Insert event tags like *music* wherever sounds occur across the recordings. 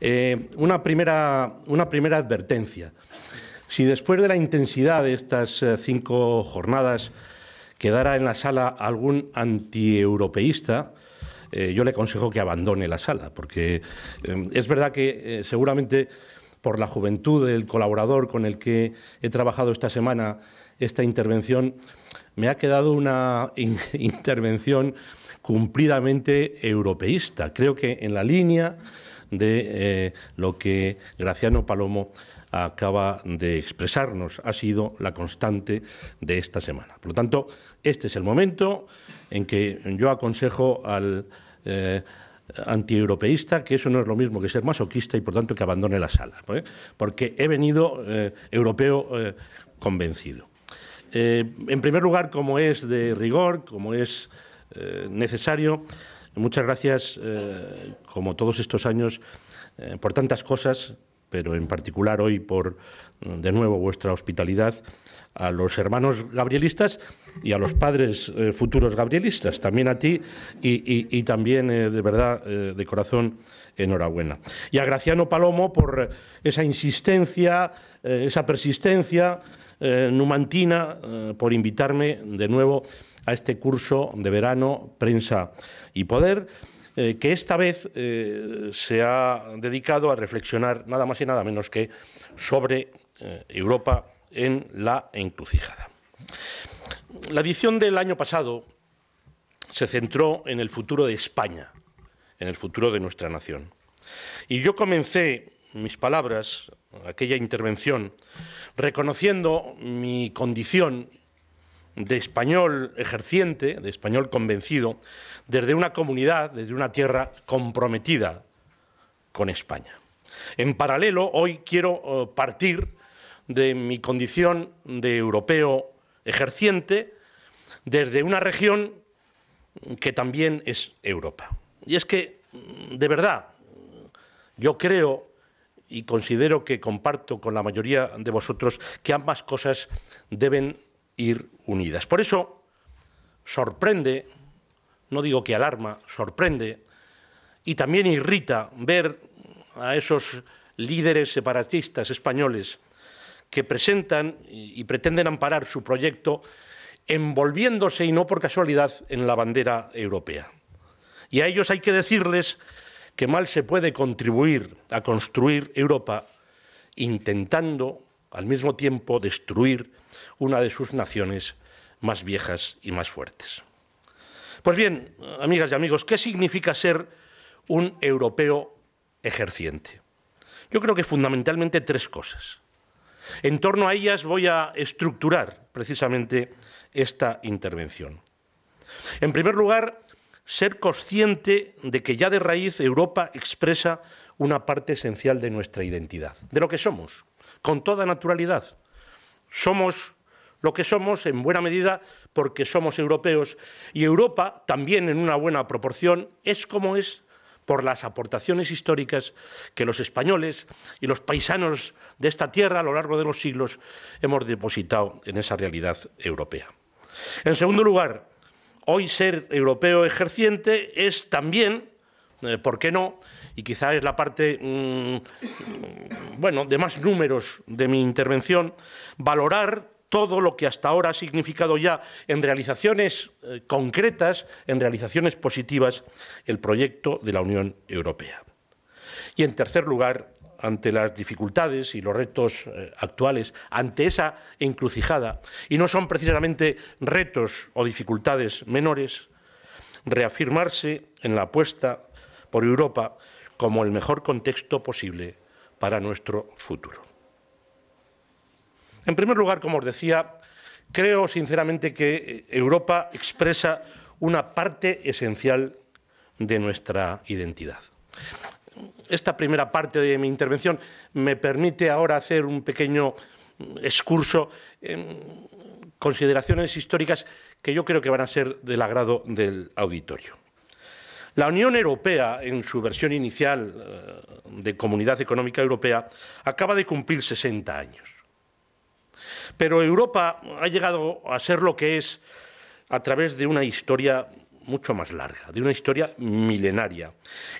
Eh, una, primera, una primera advertencia. Si después de la intensidad de estas eh, cinco jornadas quedara en la sala algún antieuropeísta, eh, yo le aconsejo que abandone la sala, porque es verdad que seguramente por la juventud del colaborador con el que he trabajado esta semana esta intervención, me ha quedado una *laughs* intervención cumplidamente europeísta. Creo que en la línea de eh, lo que Graciano Palomo acaba de expresarnos, ha sido la constante de esta semana. Por lo tanto, este es el momento en que yo aconsejo al... Eh, antieuropeísta, que eso no es lo mismo que ser masoquista y por tanto que abandone la sala, ¿eh? porque he venido europeo convencido. en primer lugar, como es de rigor, como es necesario, Muchas gracias, eh, como todos estos años, eh, por tantas cosas, pero en particular hoy por, mm, de nuevo, vuestra hospitalidad a los hermanos gabrielistas y a los padres eh, futuros gabrielistas, también a ti y, también, de verdad, de corazón, enhorabuena. Y a Graciano Palomo por esa insistencia, esa persistencia numantina, por invitarme de nuevo a este curso de verano Prensa y Poder, eh, que esta vez eh, se ha dedicado a reflexionar nada más y nada menos que sobre eh, Europa en la encrucijada. La edición del año pasado se centró en el futuro de España, en el futuro de nuestra nación. Y yo comencé mis palabras, aquella intervención, reconociendo mi condición de español ejerciente, de español convencido, desde una comunidad, desde una tierra comprometida con España. En paralelo, hoy quiero eh, partir de mi condición de europeo ejerciente desde una región que también es Europa. Y es que, de verdad, yo creo y considero que comparto con la mayoría de vosotros que ambas cosas deben ir unidas. Por eso sorprende, no digo que alarma, sorprende y también irrita ver a esos líderes separatistas españoles que presentan y pretenden amparar su proyecto envolviéndose y no por casualidad en la bandera europea. Y a ellos hay que decirles que mal se puede contribuir a construir Europa intentando al mismo tiempo destruir una de sus naciones más viejas y más fuertes. Pues bien, amigas y amigos, ¿qué significa ser un europeo ejerciente? Yo creo que fundamentalmente tres cosas. En torno a ellas voy a estructurar precisamente esta intervención. En primer lugar, ser consciente de que ya de raíz Europa expresa una parte esencial de nuestra identidad, de lo que somos, con toda naturalidad. Somos lo que somos en buena medida porque somos europeos y Europa también en una buena proporción es como es por las aportaciones históricas que los españoles y los paisanos de esta tierra a lo largo de los siglos hemos depositado en esa realidad europea. En segundo lugar, hoy ser europeo ejerciente es también, eh, ¿por qué no? Y quizá es la parte, mm, mm, bueno, de más números de mi intervención, valorar todo lo que hasta ahora ha significado ya en realizaciones eh, concretas, en realizaciones positivas, el proyecto de la Unión Europea. Y en tercer lugar, ante las dificultades y los retos eh, actuales, ante esa encrucijada, y no son precisamente retos o dificultades menores, reafirmarse en la apuesta por Europa como el mejor contexto posible para nuestro futuro. En primer lugar, como os decía, creo sinceramente que eh, Europa expresa una parte esencial de nuestra identidad. Esta primera parte de mi intervención me permite ahora hacer un pequeño mm, excurso en consideraciones históricas que yo creo que van a ser del agrado del auditorio. La Unión Europea, en su versión inicial eh, de Comunidad Económica Europea, acaba de cumplir 60 años. Pero Europa ha llegado a ser lo que es a través de una historia mucho más larga, de una historia milenaria,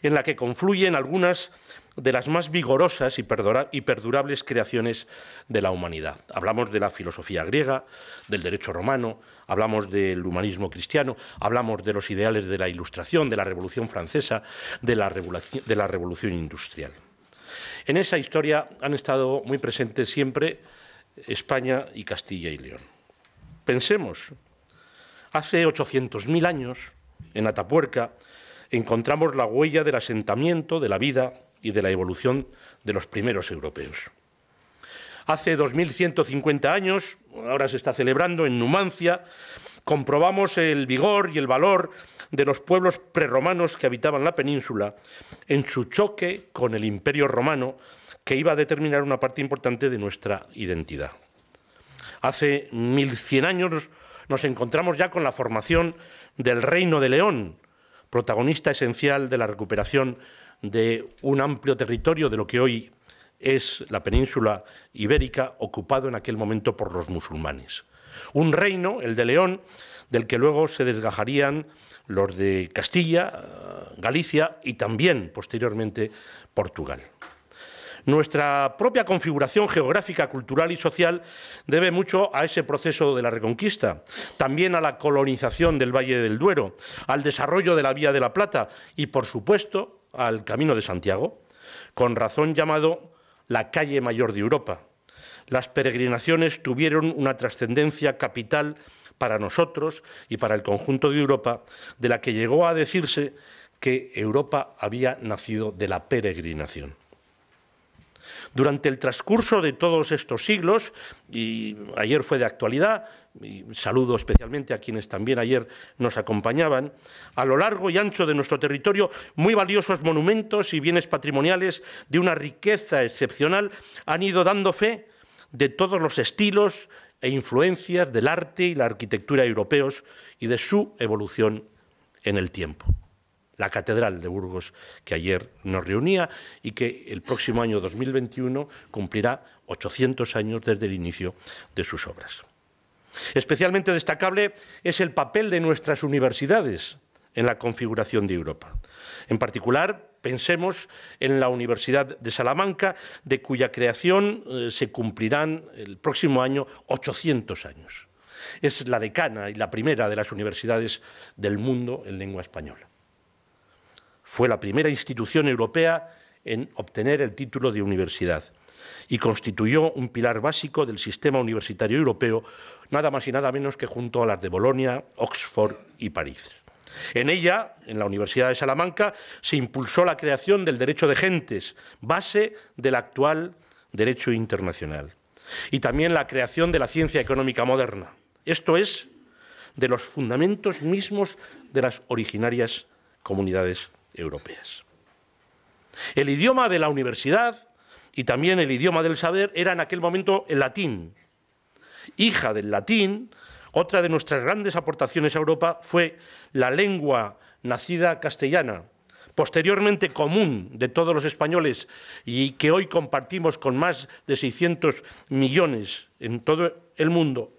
en la que confluyen algunas de las más vigorosas y, perdurables creaciones de la humanidad. Hablamos de la filosofía griega, del derecho romano, hablamos del humanismo cristiano, hablamos de los ideales de la Ilustración, de la Revolución Francesa, de la Revolución, de la revolución Industrial. En esa historia han estado muy presentes siempre España y Castilla y León. Pensemos, hace 800.000 años, en Atapuerca, encontramos la huella del asentamiento, de la vida y de la evolución de los primeros europeos. Hace 2.150 años, ahora se está celebrando en Numancia, comprobamos el vigor y el valor de los pueblos prerromanos que habitaban la península en su choque con el imperio romano que iba a determinar una parte importante de nuestra identidad. Hace 1100 años nos encontramos ya con la formación del Reino de León, protagonista esencial de la recuperación de un amplio territorio de lo que hoy es la península ibérica, ocupado en aquel momento por los musulmanes. Un reino, el de León, del que luego se desgajarían los de Castilla, eh, Galicia y también, posteriormente, Portugal. Nuestra propia configuración geográfica, cultural y social debe mucho a ese proceso de la Reconquista, también a la colonización del Valle del Duero, al desarrollo de la Vía de la Plata y, por supuesto, al Camino de Santiago, con razón llamado la calle mayor de Europa. Las peregrinaciones tuvieron una trascendencia capital para nosotros y para el conjunto de Europa, de la que llegó a decirse que Europa había nacido de la peregrinación. Durante el transcurso de todos estos siglos, y ayer fue de actualidad, y saludo especialmente a quienes también ayer nos acompañaban, a lo largo y ancho de nuestro territorio muy valiosos monumentos y bienes patrimoniales de una riqueza excepcional han ido dando fe de todos los estilos e influencias del arte y la arquitectura europeos y de su evolución en el tiempo la Catedral de Burgos que ayer nos reunía y que el próximo año 2021 cumplirá 800 años desde el inicio de sus obras. Especialmente destacable es el papel de nuestras universidades en la configuración de Europa. En particular, pensemos en la Universidad de Salamanca, de cuya creación eh, se cumplirán el próximo año 800 años. Es la decana y la primera de las universidades del mundo en lengua española. Fue la primera institución europea en obtener el título de universidad y constituyó un pilar básico del sistema universitario europeo, nada más y nada menos que junto a las de Bolonia, Oxford y París. En ella, en la Universidad de Salamanca, se impulsó la creación del derecho de gentes, base del actual derecho internacional, y también la creación de la ciencia económica moderna, esto es, de los fundamentos mismos de las originarias comunidades europeas. El idioma de la universidad y también el idioma del saber era en aquel momento el latín. Hija del latín, otra de nuestras grandes aportaciones a Europa fue la lengua nacida castellana, posteriormente común de todos los españoles y que hoy compartimos con más de 600 millones en todo el mundo.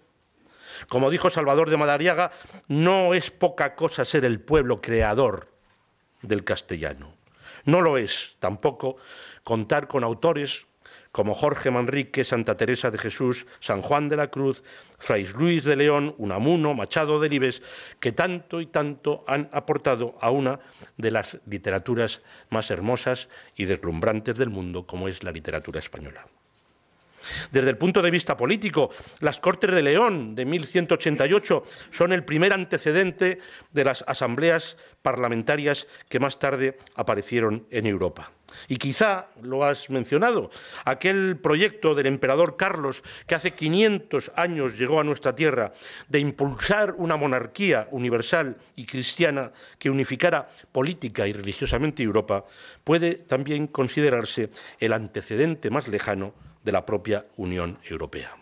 Como dijo Salvador de Madariaga, no es poca cosa ser el pueblo creador del castellano. No lo es tampoco contar con autores como Jorge Manrique, Santa Teresa de Jesús, San Juan de la Cruz, Fray Luis de León, Unamuno, Machado de Libes, que tanto y tanto han aportado a una de las literaturas más hermosas y deslumbrantes del mundo, como es la literatura española. Desde el punto de vista político, las Cortes de León de 1188 son el primer antecedente de las asambleas parlamentarias que más tarde aparecieron en Europa. Y quizá lo has mencionado, aquel proyecto del emperador Carlos que hace 500 años llegó a nuestra tierra de impulsar una monarquía universal y cristiana que unificara política y religiosamente Europa, puede también considerarse el antecedente más lejano de la propia Unión Europea.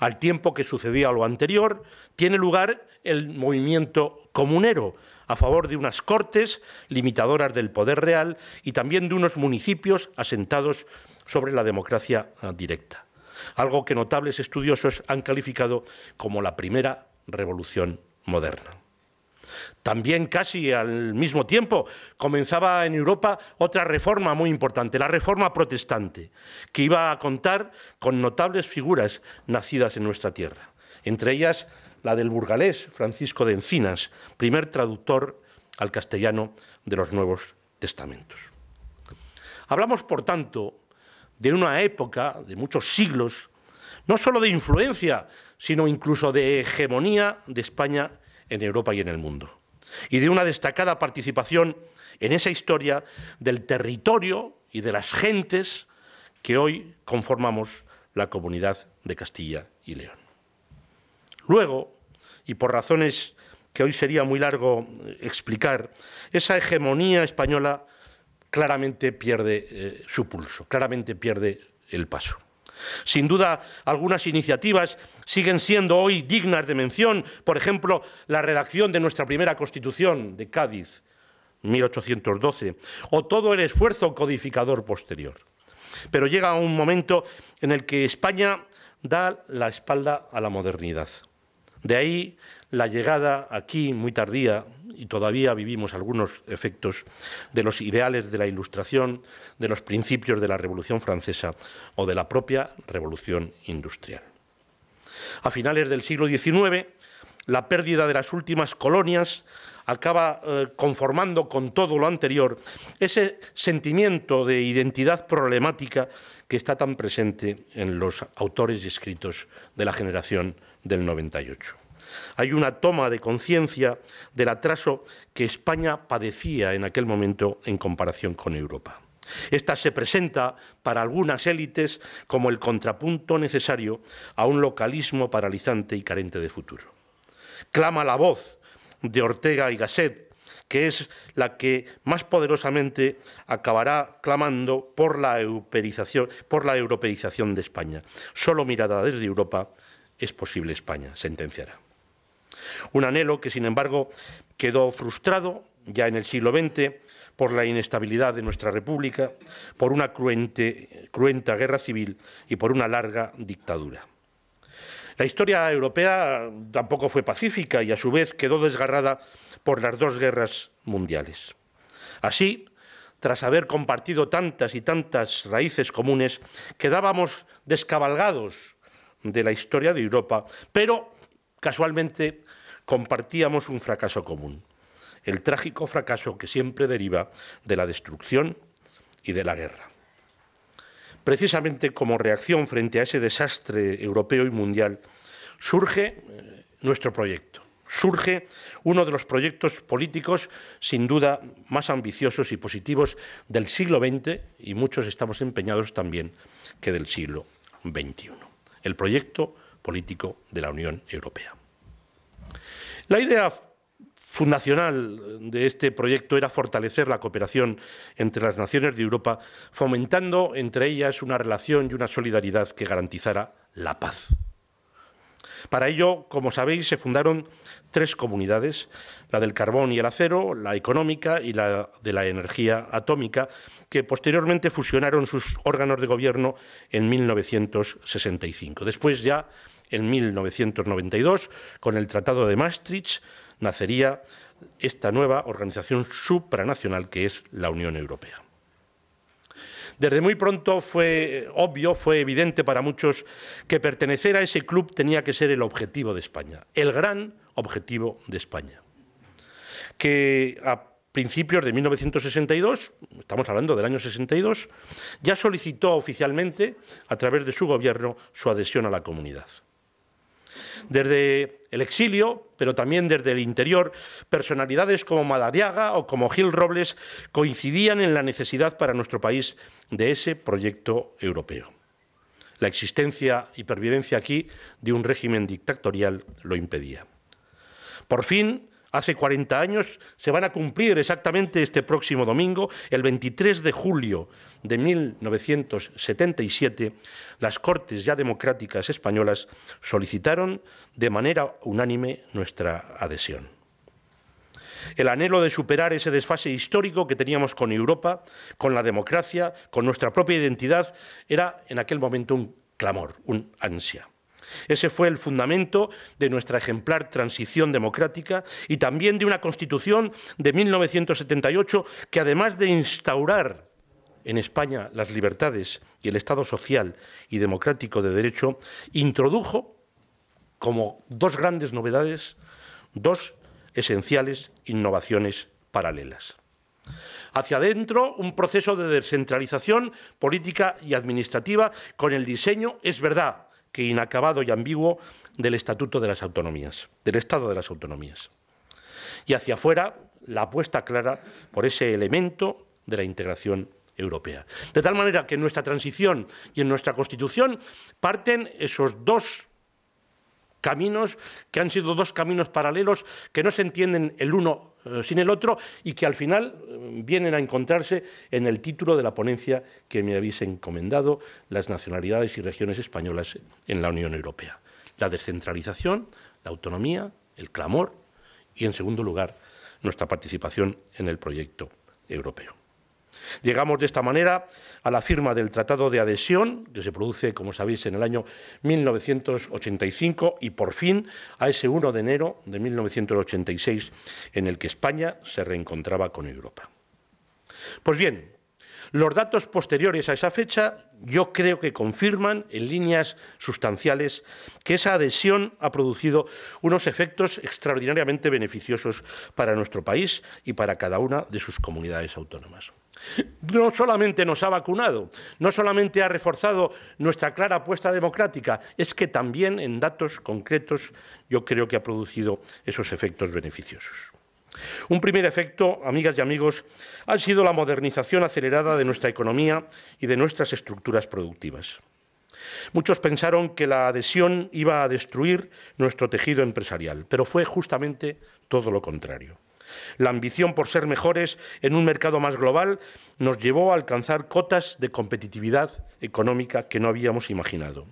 Al tiempo que sucedía lo anterior, tiene lugar el movimiento comunero a favor de unas cortes limitadoras del poder real y también de unos municipios asentados sobre la democracia directa, algo que notables estudiosos han calificado como la primera revolución moderna. También casi al mismo tiempo comenzaba en Europa otra reforma muy importante, la reforma protestante, que iba a contar con notables figuras nacidas en nuestra tierra, entre ellas la del burgalés Francisco de Encinas, primer traductor al castellano de los Nuevos Testamentos. Hablamos, por tanto, de una época de muchos siglos, no solo de influencia, sino incluso de hegemonía de España en Europa y en el mundo. Y de una destacada participación en esa historia del territorio y de las gentes que hoy conformamos la comunidad de Castilla y León. Luego, y por razones que hoy sería muy largo explicar, esa hegemonía española claramente pierde eh, su pulso, claramente pierde el paso. Sin duda, algunas iniciativas siguen siendo hoy dignas de mención, por ejemplo, la redacción de nuestra primera Constitución de Cádiz, 1812, o todo el esfuerzo codificador posterior. Pero llega un momento en el que España da la espalda a la modernidad. De ahí la llegada aquí, muy tardía, y todavía vivimos algunos efectos de los ideales de la Ilustración, de los principios de la Revolución Francesa o de la propia Revolución Industrial. A finales del siglo XIX, la pérdida de las últimas colonias acaba eh, conformando con todo lo anterior ese sentimiento de identidad problemática que está tan presente en los autores y escritos de la generación del 98. Hay una toma de conciencia del atraso que España padecía en aquel momento en comparación con Europa. Esta se presenta para algunas élites como el contrapunto necesario a un localismo paralizante y carente de futuro. Clama la voz de Ortega y Gasset, que es la que más poderosamente acabará clamando por la, europeización, de España. Solo mirada desde Europa es posible España, sentenciará. Un anhelo que, sin embargo, quedó frustrado ya en el siglo XX por la inestabilidad de nuestra República, por una cruenta guerra civil y por una larga dictadura. La historia europea tampoco fue pacífica y a su vez quedó desgarrada por las dos guerras mundiales. Así, tras haber compartido tantas y tantas raíces comunes, quedábamos descabalgados de la historia de Europa, pero casualmente compartíamos un fracaso común, el trágico fracaso que siempre deriva de la destrucción y de la guerra. Precisamente como reacción frente a ese desastre europeo y mundial, surge eh, nuestro proyecto. Surge uno de los proyectos políticos sin duda más ambiciosos y positivos del siglo XX y muchos estamos empeñados también que del siglo XXI. El proyecto político de la Unión Europea. La idea fundacional de este proyecto era fortalecer la cooperación entre las naciones de Europa, fomentando entre ellas una relación y una solidaridad que garantizara la paz. Para ello, como sabéis, se fundaron tres comunidades, la del carbón y el acero, la económica y la de la energía atómica, que posteriormente fusionaron sus órganos de gobierno en 1965. Después ya en 1992, con el Tratado de Maastricht, nacería esta nueva organización supranacional que es la Unión Europea. Desde muy pronto fue eh, obvio, fue evidente para muchos que pertenecer a ese club tenía que ser el objetivo de España, el gran objetivo de España. Que a principios de 1962, estamos hablando del año 62, ya solicitó oficialmente, a través de su gobierno, su adhesión a la comunidad desde el exilio, pero también desde el interior, personalidades como Madariaga o como Gil Robles coincidían en la necesidad para nuestro país de ese proyecto europeo. La existencia y pervivencia aquí de un régimen dictatorial lo impedía. Por fin, hace 40 años, se van a cumplir exactamente este próximo domingo, el 23 de julio de 1977, las Cortes ya democráticas españolas solicitaron de manera unánime nuestra adhesión. El anhelo de superar ese desfase histórico que teníamos con Europa, con la democracia, con nuestra propia identidad, era en aquel momento un clamor, un ansia. Ese fue el fundamento de nuestra ejemplar transición democrática y también de una constitución de 1978 que además de instaurar en España las libertades y el Estado social y democrático de derecho, introdujo como dos grandes novedades, dos esenciales innovaciones paralelas. Hacia adentro, un proceso de descentralización política y administrativa con el diseño, es verdad, que inacabado y ambiguo del Estatuto de las Autonomías, del Estado de las Autonomías. Y hacia afuera, la apuesta clara por ese elemento de la integración europea. De tal manera que en nuestra transición y en nuestra Constitución parten esos dos caminos que han sido dos caminos paralelos que no se entienden el uno eh, sin el otro y que al final eh, vienen a encontrarse en el título de la ponencia que me habéis encomendado, las nacionalidades y regiones españolas en la Unión Europea. La descentralización, la autonomía, el clamor y, en segundo lugar, nuestra participación en el proyecto europeo. Llegamos de esta manera a la firma del Tratado de Adhesión, que se produce, como sabéis, en el año 1985 y por fin a ese 1 de enero de 1986 en el que España se reencontraba con Europa. Pues bien, los datos posteriores a esa fecha yo creo que confirman en líneas sustanciales que esa adhesión ha producido unos efectos extraordinariamente beneficiosos para nuestro país y para cada una de sus comunidades autónomas no solamente nos ha vacunado, no solamente ha reforzado nuestra clara apuesta democrática, es que también en datos concretos yo creo que ha producido esos efectos beneficiosos. Un primer efecto, amigas y amigos, ha sido la modernización acelerada de nuestra economía y de nuestras estructuras productivas. Muchos pensaron que la adhesión iba a destruir nuestro tejido empresarial, pero fue justamente todo lo contrario. La ambición por ser mejores en un mercado más global nos llevó a alcanzar cotas de competitividad económica que no habíamos imaginado.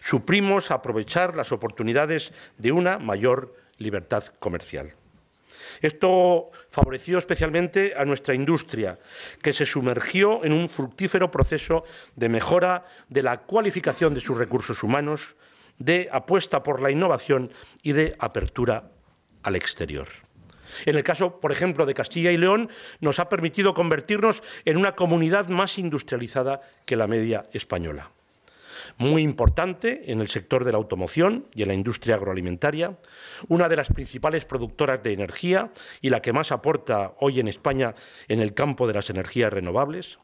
Suprimos aprovechar las oportunidades de una mayor libertad comercial. Esto favoreció especialmente a nuestra industria, que se sumergió en un fructífero proceso de mejora de la cualificación de sus recursos humanos, de apuesta por la innovación y de apertura al exterior. En el caso, por ejemplo, de Castilla y León, nos ha permitido convertirnos en una comunidad más industrializada que la media española. Muy importante en el sector de la automoción y en la industria agroalimentaria, una de las principales productoras de energía y la que más aporta hoy en España en el campo de las energías renovables.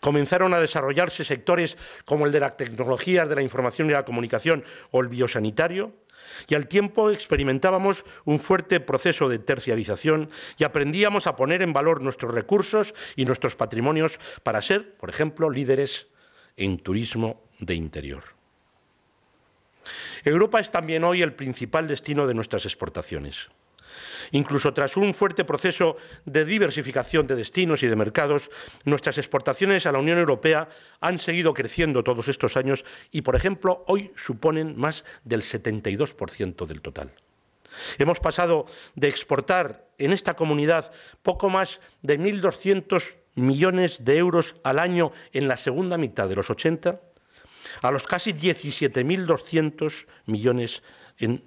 Comenzaron a desarrollarse sectores como el de las tecnologías de la información y la comunicación o el biosanitario, y al tiempo experimentábamos un fuerte proceso de terciarización y aprendíamos a poner en valor nuestros recursos y nuestros patrimonios para ser, por ejemplo, líderes en turismo de interior. Europa es también hoy el principal destino de nuestras exportaciones. Incluso tras un fuerte proceso de diversificación de destinos y de mercados, nuestras exportaciones a la Unión Europea han seguido creciendo todos estos años y, por ejemplo, hoy suponen más del 72% del total. Hemos pasado de exportar en esta comunidad poco más de 1.200 millones de euros al año en la segunda mitad de los 80 a los casi 17.200 millones en,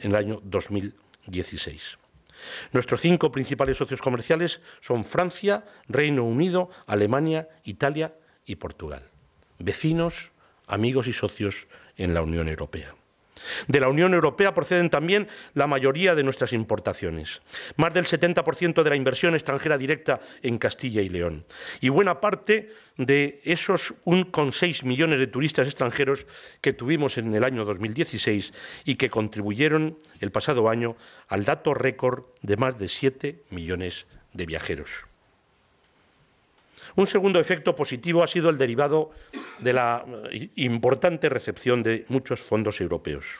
el año 2020. 16. Nuestros cinco principales socios comerciales son Francia, Reino Unido, Alemania, Italia y Portugal. Vecinos, amigos y socios en la Unión Europea. De la Unión Europea proceden también la mayoría de nuestras importaciones, más del 70% de la inversión extranjera directa en Castilla y León, y buena parte de esos 1,6 millones de turistas extranjeros que tuvimos en el año 2016 y que contribuyeron el pasado año al dato récord de más de 7 millones de viajeros. Un segundo efecto positivo ha sido el derivado de la eh, importante recepción de muchos fondos europeos.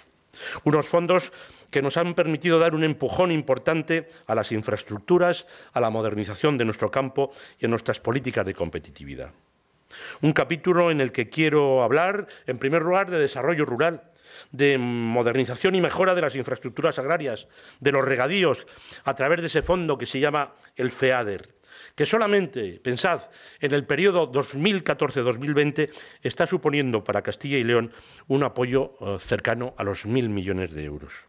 Unos fondos que nos han permitido dar un empujón importante a las infraestructuras, a la modernización de nuestro campo y a nuestras políticas de competitividad. Un capítulo en el que quiero hablar, en primer lugar, de desarrollo rural, de modernización y mejora de las infraestructuras agrarias, de los regadíos, a través de ese fondo que se llama el FEADER que solamente, pensad, en el periodo 2014-2020 está suponiendo para Castilla y León un apoyo eh, cercano a los mil millones de euros.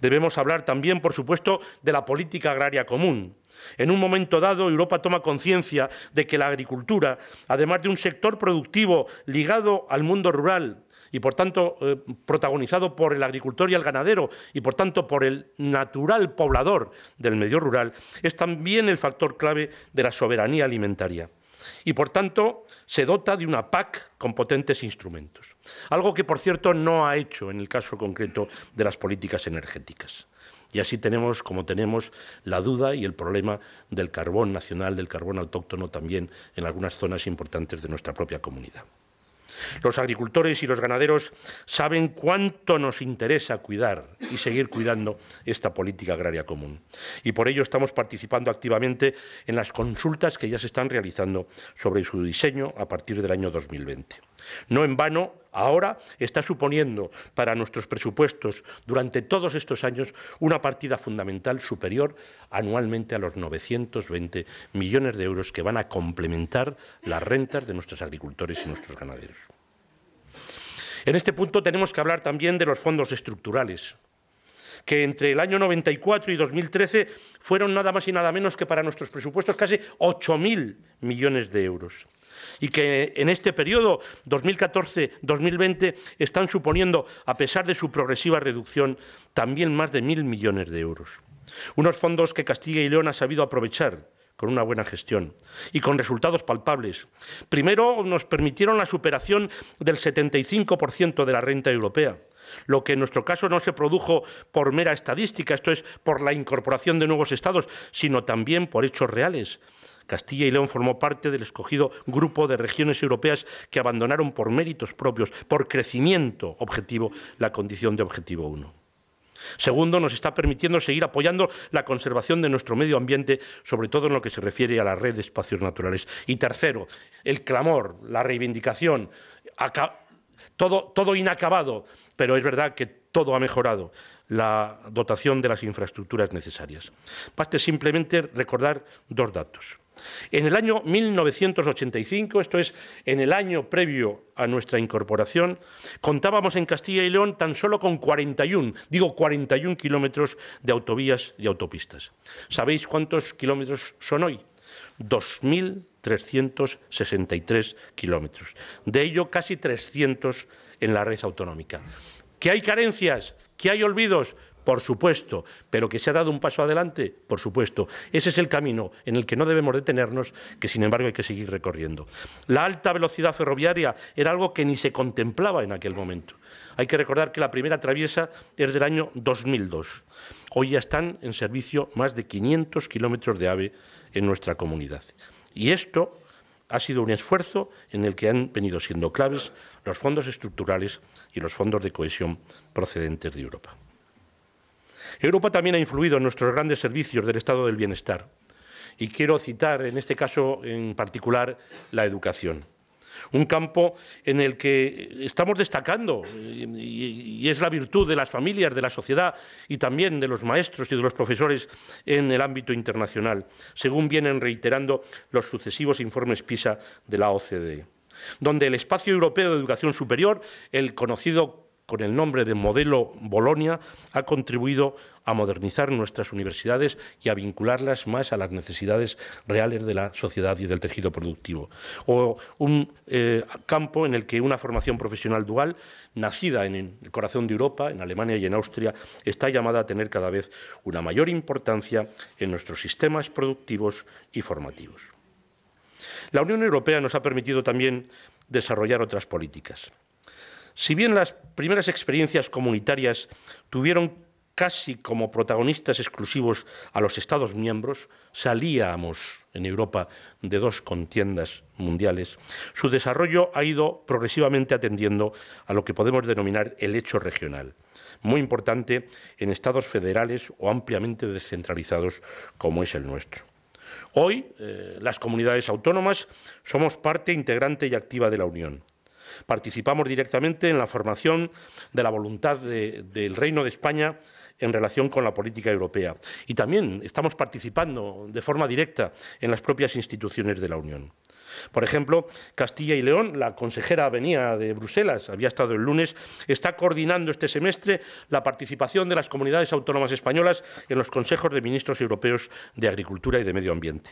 Debemos hablar también, por supuesto, de la política agraria común. En un momento dado, Europa toma conciencia de que la agricultura, además de un sector productivo ligado al mundo rural, y por tanto eh, protagonizado por el agricultor y el ganadero y por tanto por el natural poblador del medio rural, es también el factor clave de la soberanía alimentaria. Y por tanto se dota de una PAC con potentes instrumentos. Algo que por cierto no ha hecho en el caso concreto de las políticas energéticas. Y así tenemos, como tenemos, la duda y el problema del carbón nacional, del carbón autóctono también en algunas zonas importantes de nuestra propia comunidad. Los agricultores y los ganaderos saben cuánto nos interesa cuidar y seguir cuidando esta política agraria común. Y por ello estamos participando activamente en las consultas que ya se están realizando sobre su diseño a partir del año 2020. No en vano, ahora está suponiendo para nuestros presupuestos durante todos estos años una partida fundamental superior anualmente a los 920 millones de euros que van a complementar las rentas de nuestros agricultores y nuestros ganaderos. En este punto tenemos que hablar también de los fondos estructurales, que entre el año 94 y 2013 fueron nada más y nada menos que para nuestros presupuestos casi 8.000 millones de euros y que en este periodo 2014-2020 están suponiendo, a pesar de su progresiva reducción, también más de mil millones de euros. Unos fondos que Castilla y León ha sabido aprovechar con una buena gestión y con resultados palpables. Primero, nos permitieron la superación del 75% de la renta europea, lo que en nuestro caso no se produjo por mera estadística, esto es, por la incorporación de nuevos estados, sino también por hechos reales. Castilla y León formó parte del escogido grupo de regiones europeas que abandonaron por méritos propios, por crecimiento objetivo, la condición de objetivo 1. Segundo, nos está permitiendo seguir apoyando la conservación de nuestro medio ambiente, sobre todo en lo que se refiere a la red de espacios naturales. Y tercero, el clamor, la reivindicación, todo, inacabado, pero es verdad que todo ha mejorado, la dotación de las infraestructuras necesarias. Baste simplemente recordar dos datos. En el año 1985, esto es, en el año previo a nuestra incorporación, contábamos en Castilla y León tan solo con 41, digo 41 kilómetros de autovías y autopistas. ¿Sabéis cuántos kilómetros son hoy? 2.363 kilómetros. De ello, casi 300 en la red autonómica. ¿Qué hay carencias? ¿Qué hay olvidos? Por supuesto, pero que se ha dado un paso adelante, por supuesto. Ese es el camino en el que no debemos detenernos, que sin embargo hay que seguir recorriendo. La alta velocidad ferroviaria era algo que ni se contemplaba en aquel momento. Hay que recordar que la primera traviesa es del año 2002. Hoy ya están en servicio más de 500 kilómetros de AVE en nuestra comunidad. Y esto ha sido un esfuerzo en el que han venido siendo claves los fondos estructurales y los fondos de cohesión procedentes de Europa. Europa también ha influido en nuestros grandes servicios del estado del bienestar y quiero citar en este caso en particular la educación. Un campo en el que estamos destacando y es la virtud de las familias, de la sociedad y también de los maestros y de los profesores en el ámbito internacional, según vienen reiterando los sucesivos informes PISA de la OCDE, donde el espacio europeo de educación superior, el conocido con el nombre de Modelo Bolonia, ha contribuido a modernizar nuestras universidades y a vincularlas más a las necesidades reales de la sociedad y del tejido productivo. O un eh, campo en el que una formación profesional dual, nacida en el corazón de Europa, en Alemania y en Austria, está llamada a tener cada vez una mayor importancia en nuestros sistemas productivos y formativos. La Unión Europea nos ha permitido también desarrollar otras políticas. Si bien las primeras experiencias comunitarias tuvieron casi como protagonistas exclusivos a los Estados miembros, salíamos en Europa de dos contiendas mundiales, su desarrollo ha ido progresivamente atendiendo a lo que podemos denominar el hecho regional, muy importante en estados federales o ampliamente descentralizados como es el nuestro. Hoy, eh, las comunidades autónomas somos parte integrante y activa de la Unión Participamos directamente en la formación de la voluntad del Reino de España en relación con la política europea. Y también estamos participando de forma directa en las propias instituciones de la Unión. Por ejemplo, Castilla y León, la consejera venía de Bruselas, había estado el lunes, está coordinando este semestre la participación de las comunidades autónomas españolas en los consejos de ministros europeos de Agricultura y de Medio Ambiente.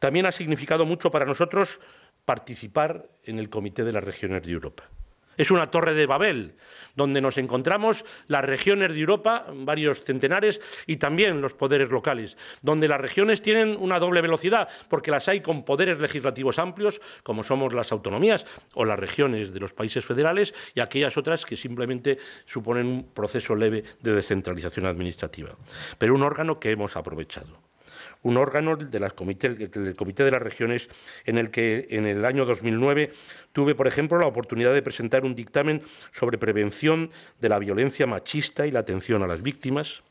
También ha significado mucho para nosotros participar en el Comité de las Regiones de Europa. Es una torre de Babel, donde nos encontramos las regiones de Europa, varios centenares, y también los poderes locales, donde las regiones tienen una doble velocidad, porque las hay con poderes legislativos amplios, como somos las autonomías o las regiones de los países federales, y aquellas otras que simplemente suponen un proceso leve de descentralización administrativa. Pero un órgano que hemos aprovechado un órgano del Comité de las Regiones en el que en el año 2009 tuve, por ejemplo, la oportunidad de presentar un dictamen sobre prevención de la violencia machista y la atención a las víctimas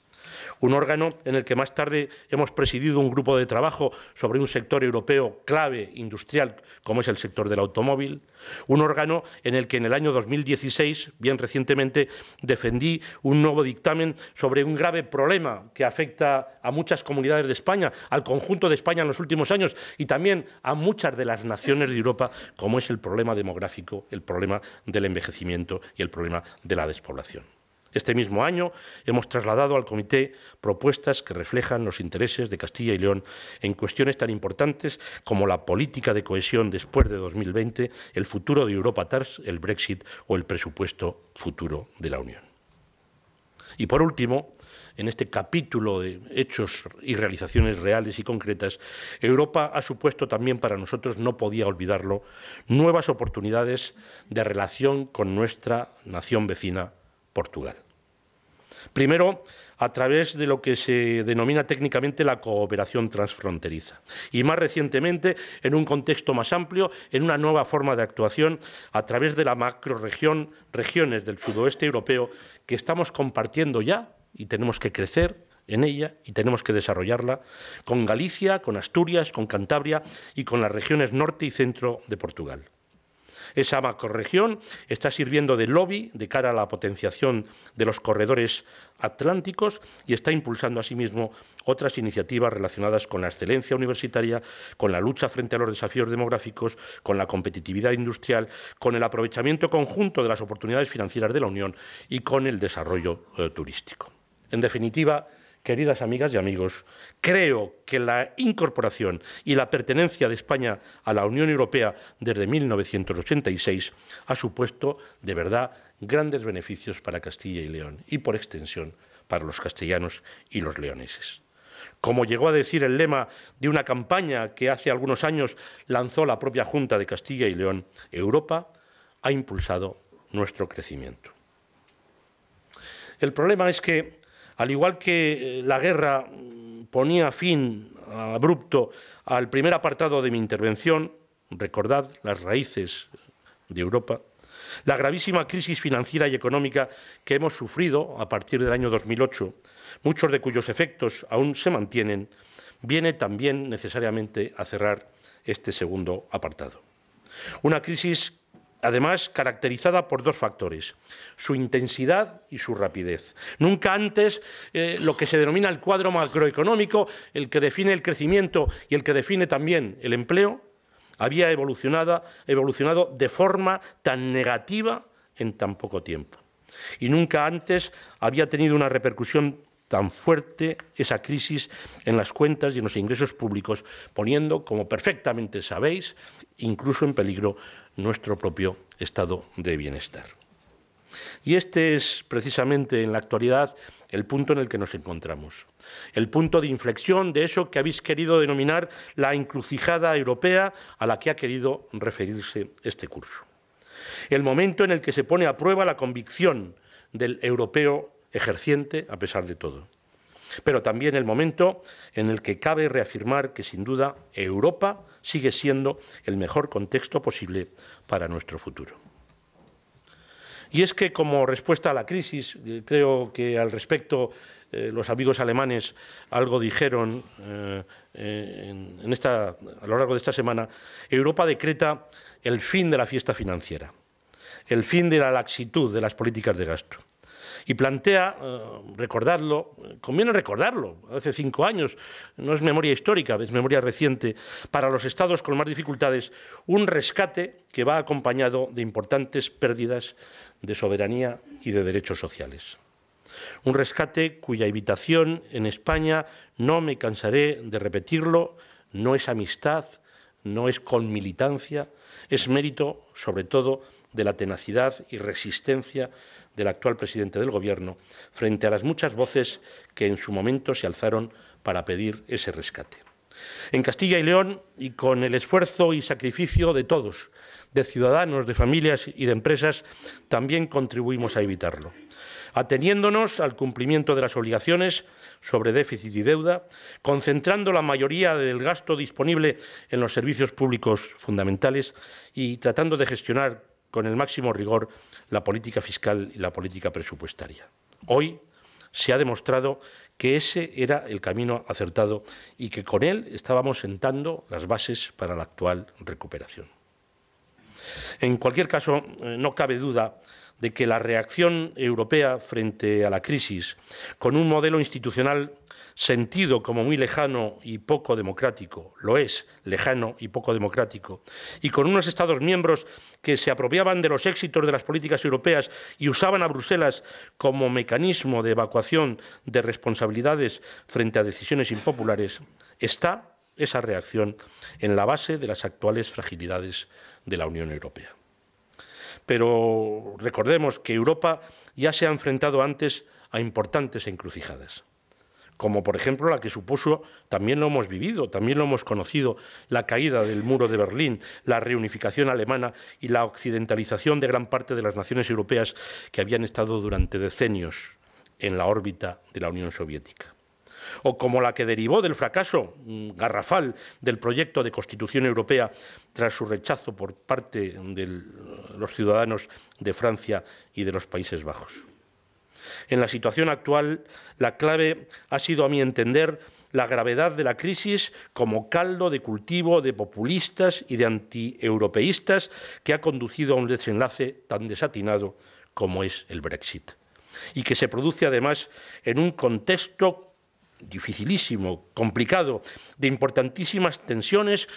un órgano en el que más tarde hemos presidido un grupo de trabajo sobre un sector europeo clave industrial como es el sector del automóvil, un órgano en el que en el año 2016, bien recientemente, defendí un nuevo dictamen sobre un grave problema que afecta a muchas comunidades de España, al conjunto de España en los últimos años y también a muchas de las naciones de Europa, como es el problema demográfico, el problema del envejecimiento y el problema de la despoblación. Este mismo año hemos trasladado al Comité propuestas que reflejan los intereses de Castilla y León en cuestiones tan importantes como la política de cohesión después de 2020, el futuro de Europa TARS, el Brexit o el presupuesto futuro de la Unión. Y por último, en este capítulo de hechos y realizaciones reales y concretas, Europa ha supuesto también para nosotros, no podía olvidarlo, nuevas oportunidades de relación con nuestra nación vecina, Portugal. Primero, a través de lo que se denomina técnicamente la cooperación transfronteriza. Y más recientemente, en un contexto más amplio, en una nueva forma de actuación a través de la macroregión, regiones del sudoeste europeo, que estamos compartiendo ya y tenemos que crecer en ella y tenemos que desarrollarla con Galicia, con Asturias, con Cantabria y con las regiones norte y centro de Portugal. Esa macroregión está sirviendo de lobby de cara a la potenciación de los corredores atlánticos y está impulsando asimismo otras iniciativas relacionadas con la excelencia universitaria, con la lucha frente a los desafíos demográficos, con la competitividad industrial, con el aprovechamiento conjunto de las oportunidades financieras de la Unión y con el desarrollo eh, turístico. En definitiva, Queridas amigas y amigos, creo que la incorporación y la pertenencia de España a la Unión Europea desde 1986 ha supuesto, de verdad, grandes beneficios para Castilla y León y, por extensión, para los castellanos y los leoneses. Como llegó a decir el lema de una campaña que hace algunos años lanzó la propia Junta de Castilla y León, Europa ha impulsado nuestro crecimiento. El problema es que al igual que eh, la guerra mm, ponía fin abrupto al primer apartado de mi intervención, recordad las raíces de Europa, la gravísima crisis financiera y económica que hemos sufrido a partir del año 2008, muchos de cuyos efectos aún se mantienen, viene también necesariamente a cerrar este segundo apartado. Una crisis además caracterizada por dos factores, su intensidad y su rapidez. Nunca antes eh, lo que se denomina el cuadro macroeconómico, el que define el crecimiento y el que define también el empleo, había evolucionado, evolucionado de forma tan negativa en tan poco tiempo. Y nunca antes había tenido una repercusión tan fuerte esa crisis en las cuentas y en los ingresos públicos, poniendo, como perfectamente sabéis, incluso en peligro nuestro propio estado de bienestar. Y este es precisamente en la actualidad el punto en el que nos encontramos, el punto de inflexión de eso que habéis querido denominar la encrucijada europea a la que ha querido referirse este curso. El momento en el que se pone a prueba la convicción del europeo ejerciente a pesar de todo pero también el momento en el que cabe reafirmar que sin duda Europa sigue siendo el mejor contexto posible para nuestro futuro. Y es que como respuesta a la crisis, eh, creo que al respecto eh, los amigos alemanes algo dijeron eh, a lo largo de esta semana, Europa decreta el fin de la fiesta financiera, el fin de la laxitud de las políticas de gasto y plantea, eh, recordarlo, conviene recordarlo, hace cinco años, no es memoria histórica, es memoria reciente, para los estados con más dificultades, un rescate que va acompañado de importantes pérdidas de soberanía y de derechos sociales. Un rescate cuya evitación en España, no me cansaré de repetirlo, no es amistad, no es con militancia, es mérito sobre todo de la tenacidad y resistencia del actual presidente del Gobierno frente a las muchas voces que en su momento se alzaron para pedir ese rescate. En Castilla y León, y con el esfuerzo y sacrificio de todos, de ciudadanos, de familias y de empresas, también contribuimos a evitarlo ateniéndonos al cumplimiento de las obligaciones sobre déficit y deuda, concentrando la mayoría del gasto disponible en los servicios públicos fundamentales y tratando de gestionar con el máximo rigor la política fiscal y la política presupuestaria. Hoy se ha demostrado que ese era el camino acertado y que con él estábamos sentando las bases para la actual recuperación. En cualquier caso, eh, no cabe duda de que la reacción europea frente a la crisis, con un modelo institucional sentido como muy lejano y poco democrático, lo es, lejano y poco democrático, y con unos Estados miembros que se apropiaban de los éxitos de las políticas europeas y usaban a Bruselas como mecanismo de evacuación de responsabilidades frente a decisiones impopulares, está esa reacción en la base de las actuales fragilidades de la Unión Europea. Pero recordemos que Europa ya se ha enfrentado antes a importantes encrucijadas como por ejemplo la que supuso, también lo hemos vivido, también lo hemos conocido, la caída del muro de Berlín, la reunificación alemana y la occidentalización de gran parte de las naciones europeas que habían estado durante decenios en la órbita de la Unión Soviética o como la que derivó del fracaso mm, garrafal del proyecto de Constitución Europea tras su rechazo por parte de los ciudadanos de Francia y de los Países Bajos. En la situación actual, la clave ha sido, a mi entender, la gravedad de la crisis como caldo de cultivo de populistas y de antieuropeístas que ha conducido a un desenlace tan desatinado como es el Brexit. Y que se produce además en un contexto dificilísimo, complicado, de importantísimas tensiones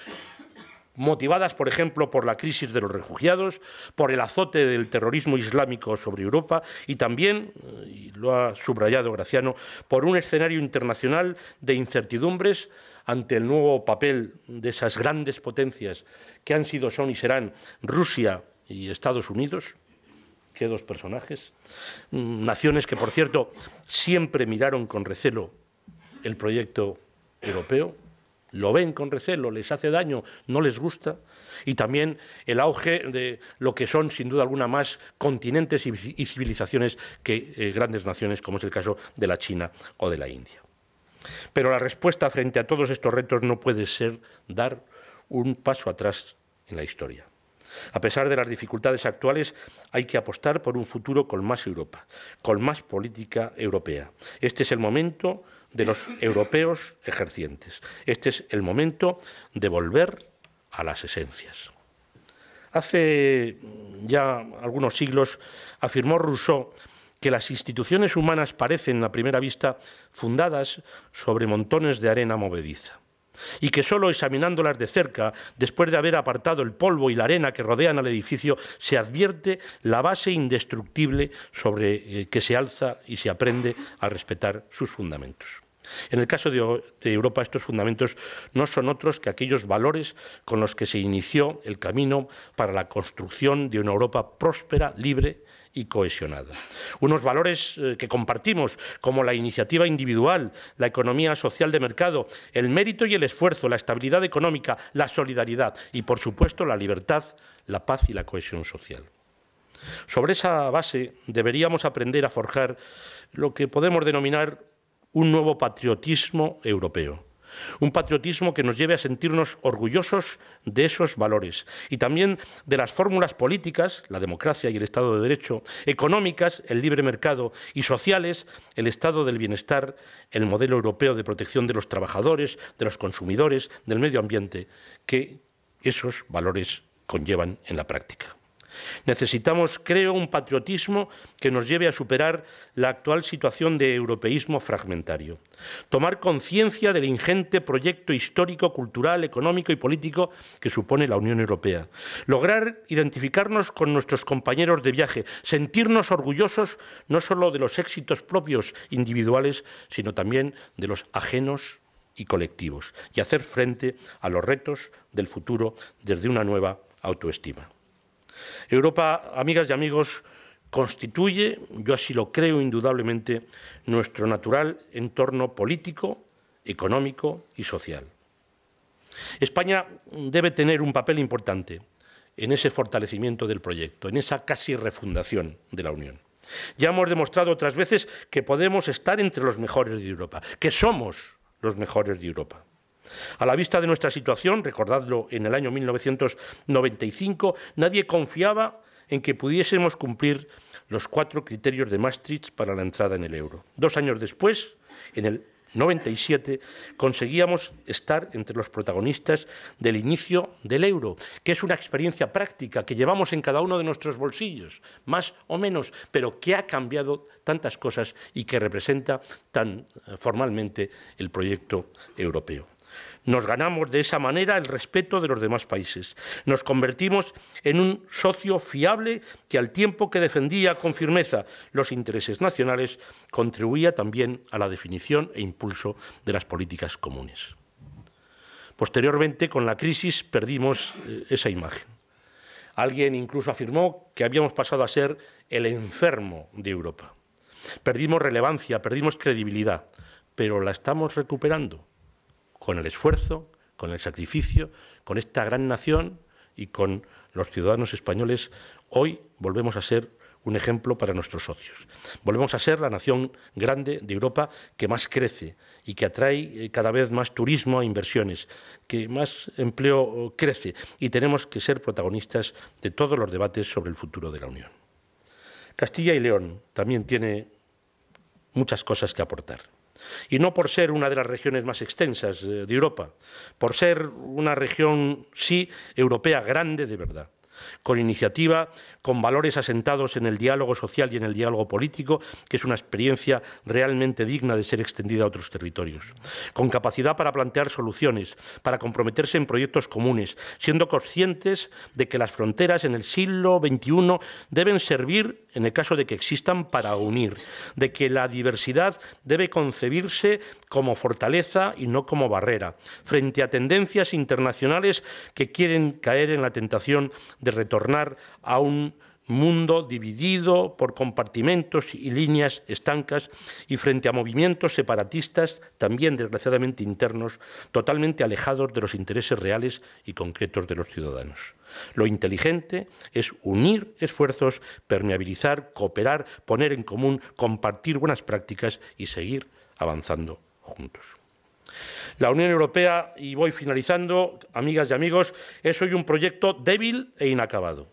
motivadas, por ejemplo, por la crisis de los refugiados, por el azote del terrorismo islámico sobre Europa y también, y lo ha subrayado Graciano, por un escenario internacional de incertidumbres ante el nuevo papel de esas grandes potencias que han sido, son y serán Rusia y Estados Unidos. que dos personajes. Mm, naciones que, por cierto, siempre miraron con recelo el proyecto europeo lo ven con recelo, les hace daño, no les gusta, y también el auge de lo que son, sin duda alguna, más continentes y civilizaciones que eh, grandes naciones, como es el caso de la China o de la India. Pero la respuesta frente a todos estos retos no puede ser dar un paso atrás en la historia. A pesar de las dificultades actuales, hay que apostar por un futuro con más Europa, con más política europea. Este es el momento de los europeos ejercientes. Este es el momento de volver a las esencias. Hace ya algunos siglos afirmó Rousseau que las instituciones humanas parecen a primera vista fundadas sobre montones de arena movediza y que solo examinándolas de cerca, después de haber apartado el polvo y la arena que rodean al edificio, se advierte la base indestructible sobre eh, que se alza y se aprende a respetar sus fundamentos. En el caso de, Europa, estos fundamentos no son otros que aquellos valores con los que se inició el camino para la construcción de una Europa próspera, libre y cohesionada. Unos valores eh, que compartimos, como la iniciativa individual, la economía social de mercado, el mérito y el esfuerzo, la estabilidad económica, la solidaridad y, por supuesto, la libertad, la paz y la cohesión social. Sobre esa base deberíamos aprender a forjar lo que podemos denominar un nuevo patriotismo europeo. Un patriotismo que nos lleve a sentirnos orgullosos de esos valores y también de las fórmulas políticas, la democracia y el Estado de Derecho, económicas, el libre mercado y sociales, el Estado del bienestar, el modelo europeo de protección de los trabajadores, de los consumidores, del medio ambiente, que esos valores conllevan en la práctica. Necesitamos, creo, un patriotismo que nos lleve a superar la actual situación de europeísmo fragmentario. Tomar conciencia del ingente proyecto histórico, cultural, económico y político que supone la Unión Europea. Lograr identificarnos con nuestros compañeros de viaje, sentirnos orgullosos no solo de los éxitos propios individuales, sino también de los ajenos y colectivos, y hacer frente a los retos del futuro desde una nueva autoestima. Europa, amigas y amigos, constituye, yo así lo creo indudablemente, nuestro natural entorno político, económico y social. España debe tener un papel importante en ese fortalecimiento del proyecto, en esa casi refundación de la Unión. Ya hemos demostrado otras veces que podemos estar entre los mejores de Europa, que somos los mejores de Europa. A la vista de nuestra situación, recordadlo en el año 1995, nadie confiaba en que pudiésemos cumplir los cuatro criterios de Maastricht para la entrada en el euro. Dos años después, en el 97, conseguíamos estar entre los protagonistas del inicio del euro, que es una experiencia práctica que llevamos en cada uno de nuestros bolsillos, más o menos, pero que ha cambiado tantas cosas y que representa tan eh, formalmente el proyecto europeo. Nos ganamos de esa manera el respeto de los demás países. Nos convertimos en un socio fiable que al tiempo que defendía con firmeza los intereses nacionales, contribuía también a la definición e impulso de las políticas comunes. Posteriormente, con la crisis, perdimos eh, esa imagen. Alguien incluso afirmó que habíamos pasado a ser el enfermo de Europa. Perdimos relevancia, perdimos credibilidad, pero la estamos recuperando con el esfuerzo, con el sacrificio, con esta gran nación y con los ciudadanos españoles, hoy volvemos a ser un ejemplo para nuestros socios. Volvemos a ser la nación grande de Europa que más crece y que atrae eh, cada vez más turismo e inversiones, que más empleo eh, crece y tenemos que ser protagonistas de todos los debates sobre el futuro de la Unión. Castilla y León también tiene muchas cosas que aportar y no por ser una de las regiones más extensas eh, de Europa, por ser una región, sí, europea grande de verdad con iniciativa, con valores asentados en el diálogo social y en el diálogo político, que es una experiencia realmente digna de ser extendida a otros territorios, con capacidad para plantear soluciones, para comprometerse en proyectos comunes, siendo conscientes de que las fronteras en el siglo XXI deben servir, en el caso de que existan, para unir, de que la diversidad debe concebirse como fortaleza y no como barrera, frente a tendencias internacionales que quieren caer en la tentación de retornar a un mundo dividido por compartimentos y líneas estancas y frente a movimientos separatistas, también desgraciadamente internos, totalmente alejados de los intereses reales y concretos de los ciudadanos. Lo inteligente es unir esfuerzos, permeabilizar, cooperar, poner en común, compartir buenas prácticas y seguir avanzando juntos. La Unión Europea, y voy finalizando, amigas y amigos, es hoy un proyecto débil e inacabado.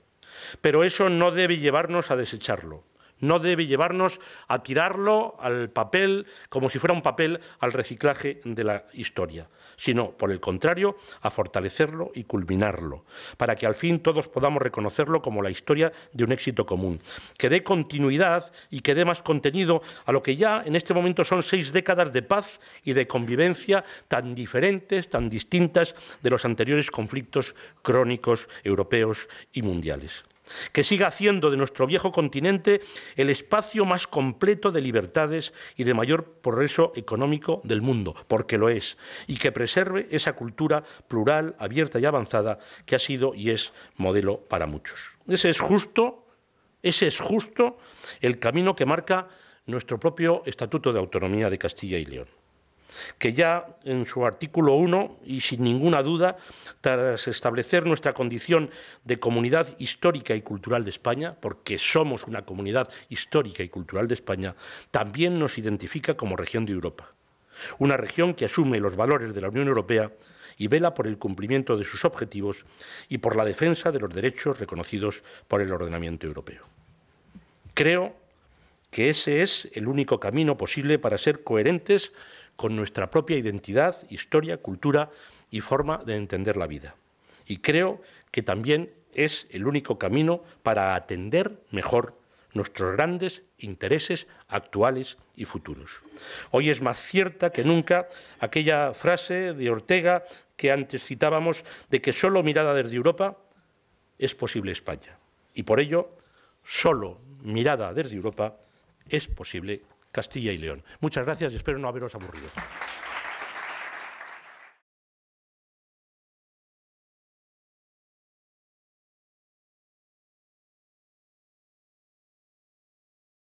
Pero eso no debe llevarnos a desecharlo no debe llevarnos a tirarlo al papel como si fuera un papel al reciclaje de la historia, sino, por el contrario, a fortalecerlo y culminarlo, para que al fin todos podamos reconocerlo como la historia de un éxito común, que dé continuidad y que dé más contenido a lo que ya en este momento son seis décadas de paz y de convivencia tan diferentes, tan distintas de los anteriores conflictos crónicos europeos y mundiales que siga haciendo de nuestro viejo continente el espacio más completo de libertades y de mayor progreso económico del mundo, porque lo es, y que preserve esa cultura plural, abierta y avanzada que ha sido y es modelo para muchos. Ese es justo, ese es justo el camino que marca nuestro propio Estatuto de Autonomía de Castilla y León que ya en su artículo 1, y sin ninguna duda, tras establecer nuestra condición de comunidad histórica y cultural de España, porque somos una comunidad histórica y cultural de España, también nos identifica como región de Europa. Una región que asume los valores de la Unión Europea y vela por el cumplimiento de sus objetivos y por la defensa de los derechos reconocidos por el ordenamiento europeo. Creo que ese es el único camino posible para ser coherentes con nuestra propia identidad, historia, cultura y forma de entender la vida. Y creo que también es el único camino para atender mejor nuestros grandes intereses actuales y futuros. Hoy es más cierta que nunca aquella frase de Ortega que antes citábamos de que solo mirada desde Europa es posible España. Y por ello, solo mirada desde Europa es posible Castilla y León. Muchas gracias y espero no haberos aburrido.